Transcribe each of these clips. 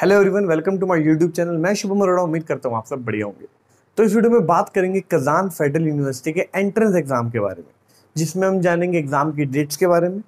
Hello everyone welcome to my YouTube channel मैं शुभम अरोड़ा उम्मीद करता हूँ आप सब बढ़िया होंगे तो इस वीडियो में बात करेंगे कजान फेडरल यूनिवर्सिटी के एंट्रेंस एग्जाम के बारे में जिसमें हम जानेंगे एग्जाम की डेट्स के बारे में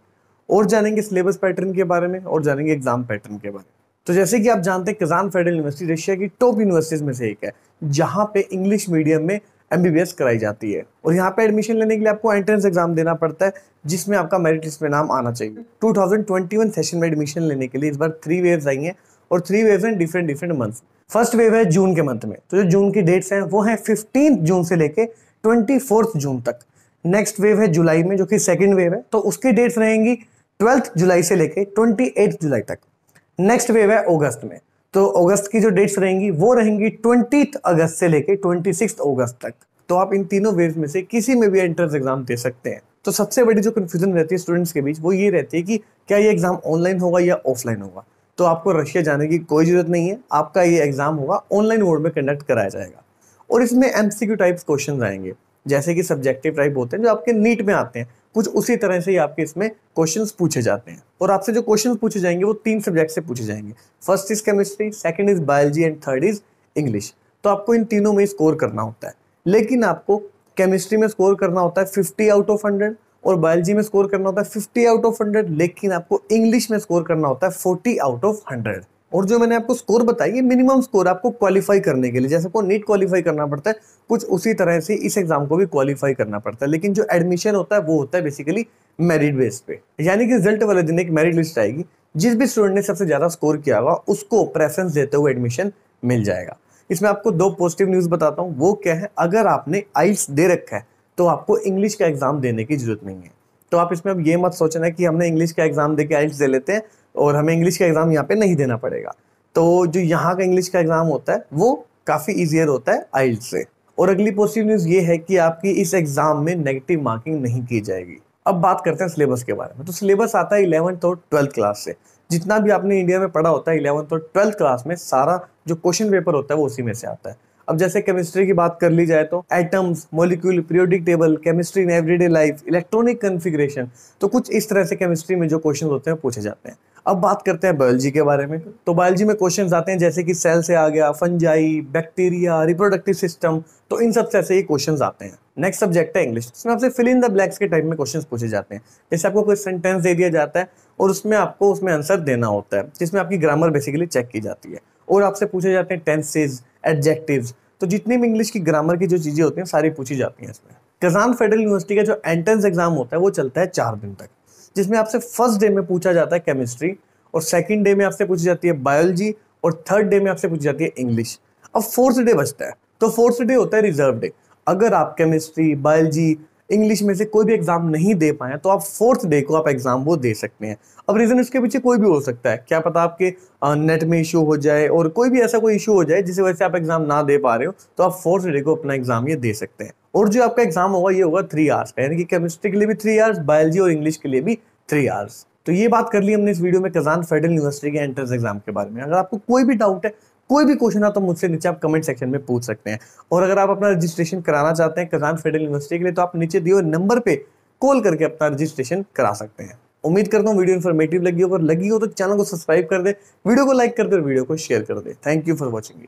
और जानेंगे सिलेबस पैटर्न के बारे में और जानेंगे एग्जाम पैटर्न के बारे में तो जैसे कि आप जानते हैं कजान फेडरल यूनिवर्सिटी रशिया की टॉप यूनिवर्सिटीज में से एक है जहाँ पे इंग्लिश मीडियम में एम कराई जाती है और यहाँ पे एडमिशन लेने के लिए आपको एंट्रेंस एग्जाम देना पड़ता है जिसमें आपका मेरिट लिस्ट में नाम आना चाहिए 2021 हम्म। सेशन में एडमिशन लेने के लिए इस बार थ्री वेव्स आई हैं और थ्री वेव हैं different different month first wave है जून के मंथ में तो जो जून की डेट्स हैं वो है फिफ्टीन जून से लेके ट्वेंटी जून तक नेक्स्ट वेव है जुलाई में जो कि सेकेंड वेव है तो उसकी डेट्स रहेंगी ट्वेल्थ जुलाई से लेके ट्वेंटी जुलाई तक नेक्स्ट वेव है अगस्त में तो अगस्त की जो डेट्स रहेंगी वो रहेंगी ट्वेंटी अगस्त से लेके ट्वेंटी अगस्त तक तो आप इन तीनों वेव में से किसी में भी एंट्रेंस एग्जाम दे सकते हैं तो सबसे बड़ी जो कन्फ्यूजन रहती है स्टूडेंट्स के बीच वो ये रहती है कि क्या ये एग्जाम ऑनलाइन होगा या ऑफलाइन होगा तो आपको रशिया जाने की कोई ज़रूरत नहीं है आपका ये एग्ज़ाम होगा ऑनलाइन मोड में कंडक्ट कराया जाएगा और इसमें एम टाइप क्वेश्चन आएंगे जैसे कि सब्जेक्टिव टाइप होते हैं जो आपके नीट में आते हैं कुछ उसी तरह से ही आपके इसमें क्वेश्चन पूछे जाते हैं और आपसे जो क्वेश्चन पूछे जाएंगे वो तीन सब्जेक्ट से पूछे जाएंगे first is chemistry second is biology and third is English तो आपको इन तीनों में स्कोर करना होता है लेकिन आपको केमिस्ट्री में स्कोर करना होता है फिफ्टी आउट ऑफ हंड्रेड और बायोलॉजी में स्कोर करना होता है फिफ्टी आउट ऑफ हंड्रेड लेकिन आपको इंग्लिश में स्कोर करना होता है फोर्टी आउट ऑफ हंड्रेड और जो मैंने आपको स्कोर बताया ये मिनिमम स्कोर आपको क्वालिफाई करने के लिए जैसे आपको नीट क्वालिफाई करना पड़ता है कुछ उसी तरह से इस एग्जाम को भी क्वालिफाई करना पड़ता है लेकिन जो एडमिशन होता है वो होता है बेसिकली मेरिट बेस पे यानी कि रिजल्ट वाले दिन एक मेरिट लिस्ट आएगी जिस भी स्टूडेंट ने सबसे ज़्यादा स्कोर किया होगा उसको प्रेफरेंस देते हुए एडमिशन मिल जाएगा इसमें आपको दो पॉजिटिव न्यूज़ बताता हूँ वो क्या है अगर आपने आइल्स दे रखा है तो आपको इंग्लिश का एग्ज़ाम देने की ज़रूरत नहीं है तो आप इसमें अब ये मत सोचना कि हमने इंग्लिश का एग्ज़ाम दे के आइल्स दे लेते हैं और हमें इंग्लिश का एग्ज़ाम यहाँ पे नहीं देना पड़ेगा तो जो यहाँ का इंग्लिश का एग्ज़ाम होता है वो काफ़ी ईजियर होता है आइल्स से और अगली पॉजिटिव न्यूज़ ये है कि आपकी इस एग्ज़ाम में नेगेटिव मार्किंग नहीं की जाएगी अब बात करते हैं सिलेबस के बारे में तो सिलेबस आता है इलेवंथ और ट्वेल्थ क्लास से जितना भी आपने इंडिया में पढ़ा होता है इलेवंथ और ट्वेल्थ क्लास में सारा जो क्वेश्चन पेपर होता है वो उसी में से आता है अब जैसे केमिस्ट्री की बात कर ली जाए तो atoms molecule periodic table chemistry in everyday life electronic configuration तो कुछ इस तरह से केमिस्ट्री में जो क्वेश्चन होते हैं पूछे जाते हैं अब बात करते हैं बायोलॉजी के बारे में तो बायोलॉजी में क्वेश्चन आते हैं जैसे कि सेल से आ गया फंजाई बैक्टीरिया रिप्रोडक्टिव सिस्टम तो इन सबसे ऐसे ही क्वेश्चन आते हैं नेक्स्ट सब्जेक्ट है इंग्लिश इसमें आपसे फिल इन द ब्लैक्स के टाइप में क्वेश्चन पूछे जाते हैं जैसे आपको कोई सेंटेंस दे दिया जाता है और उसमें आपको उसमें आंसर देना होता है जिसमें आपकी ग्रामर बेसिकली चेक की जाती है और आपसे पूछे जाते हैं टेंसेज एडजेक्टिव तो जितनी भी इंग्लिश की ग्रामर की जो चीज़ें होती हैं सारी पूछी जाती हैं इसमें कजान फेडरल यूनिवर्सिटी का जो एंट्रेंस एग्जाम होता है वो चलता है चार दिन तक जिसमें आपसे फर्स्ट डे में पूछा जाता है केमिस्ट्री और सेकेंड डे में आपसे पूछी जाती है बायोलॉजी और थर्ड डे में आपसे पूछी जाती है इंग्लिश अब फोर्थ डे बचता है तो फोर्थ डे होता है रिजर्व डे अगर आप केमिस्ट्री बायोलॉजी इंग्लिश में से कोई भी एग्जाम नहीं दे पाए तो आप फोर्थ डे को आप एग्जाम वो दे सकते हैं अब रीजन इसके पीछे कोई भी हो सकता है क्या पता आपके नेट में इशू हो जाए और कोई भी ऐसा कोई इशू हो जाए जिसकी वजह से आप एग्जाम ना दे पा रहे हो तो आप फोर्थ डे को अपना एग्जाम ये दे सकते हैं और जो आपका एग्जाम होगा ये होगा थ्री आवर्स का यानी कि केमिस्ट्री के लिए भी थ्री आवर्स बायोलॉजी और इंग्लिश के लिए भी थ्री आवर्स तो ये बात कर ली हमने इस वीडियो में कजान फेडरल यूनिवर्सिटी के एंट्रेंस एग्जाम के बारे में अगर आपको कोई भी डाउट है कोई भी क्वेश्चन हो तो मुझसे नीचे आप कमेंट सेक्शन में पूछ सकते हैं और अगर आप अपना रजिस्ट्रेशन कराना चाहते हैं कजान फेडरल यूनिवर्सिटी के लिए तो आप नीचे दिए नंबर पर कॉल करके अपना रजिस्ट्रेशन करा सकते हैं उम्मीद करता हूँ वीडियो इन्फॉर्मेटिव लगी हो अगर लगी हो तो चैनल को सब्सक्राइब कर दे वीडियो को लाइक कर दे वीडियो को शेयर कर दे थैंक यू फॉर वॉचिंग